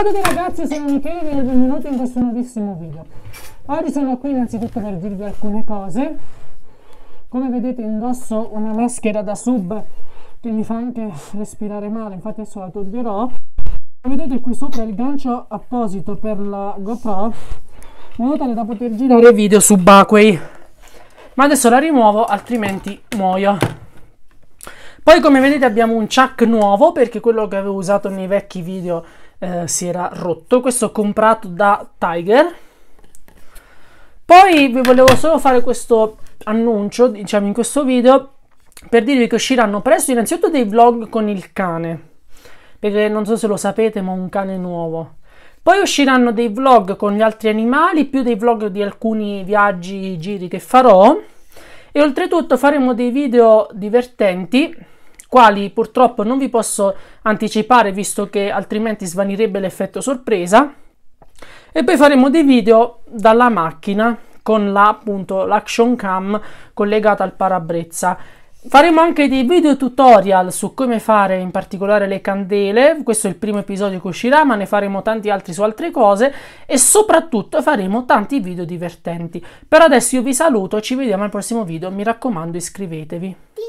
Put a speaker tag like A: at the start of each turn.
A: Salve ragazzi, sono Michele e benvenuti in questo nuovissimo video. Oggi sono qui innanzitutto per dirvi alcune cose. Come vedete indosso una maschera da sub che mi fa anche respirare male, infatti adesso la toglierò. Come vedete qui sopra il gancio apposito per la GoPro, in modo tale da poter girare
B: video subacquei. Ma adesso la
A: rimuovo, altrimenti muoio. Poi come vedete abbiamo un chuck nuovo perché quello che avevo usato nei vecchi video eh, si era rotto. Questo comprato da Tiger. Poi vi volevo solo fare questo annuncio, diciamo in questo video, per dirvi che usciranno presto innanzitutto dei vlog con il cane, perché non so se lo sapete, ma ho un cane nuovo. Poi usciranno dei vlog con gli altri animali, più dei vlog di alcuni viaggi, giri che farò. E oltretutto faremo dei video divertenti quali purtroppo non vi posso anticipare visto che altrimenti svanirebbe l'effetto sorpresa e poi faremo dei video dalla macchina con la, appunto, l'action cam collegata al parabrezza Faremo anche dei video tutorial su come fare in particolare le candele, questo è il primo episodio che uscirà, ma ne faremo tanti altri su altre cose e soprattutto faremo tanti video divertenti. Per adesso io vi saluto, ci vediamo al prossimo video, mi raccomando iscrivetevi.